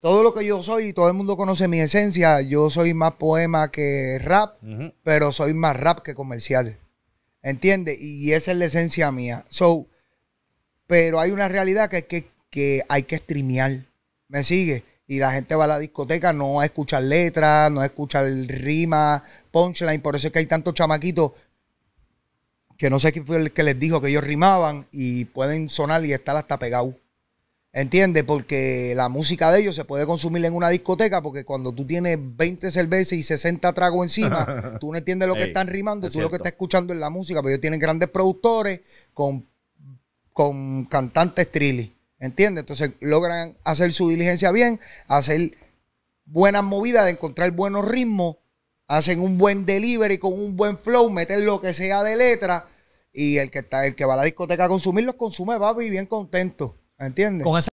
todo lo que yo soy, todo el mundo conoce mi esencia. Yo soy más poema que rap, pero soy más rap que comercial. ¿Entiendes? Y esa es la esencia mía. So, pero hay una realidad que, que, que hay que streamear. ¿Me sigue? Y la gente va a la discoteca no a escuchar letras, no a escuchar rimas, punchline. Por eso es que hay tantos chamaquitos que no sé quién fue el que les dijo que ellos rimaban y pueden sonar y estar hasta pegados. ¿Entiendes? Porque la música de ellos se puede consumir en una discoteca porque cuando tú tienes 20 cervezas y 60 tragos encima, tú no entiendes lo que están rimando, tú lo que estás escuchando es la música, pero ellos tienen grandes productores con, con cantantes trilly, ¿entiendes? Entonces logran hacer su diligencia bien, hacer buenas movidas, de encontrar buenos ritmos, hacen un buen delivery con un buen flow, meten lo que sea de letra y el que, está, el que va a la discoteca a los consume, va bien contento. ¿Me ¿Entiendes?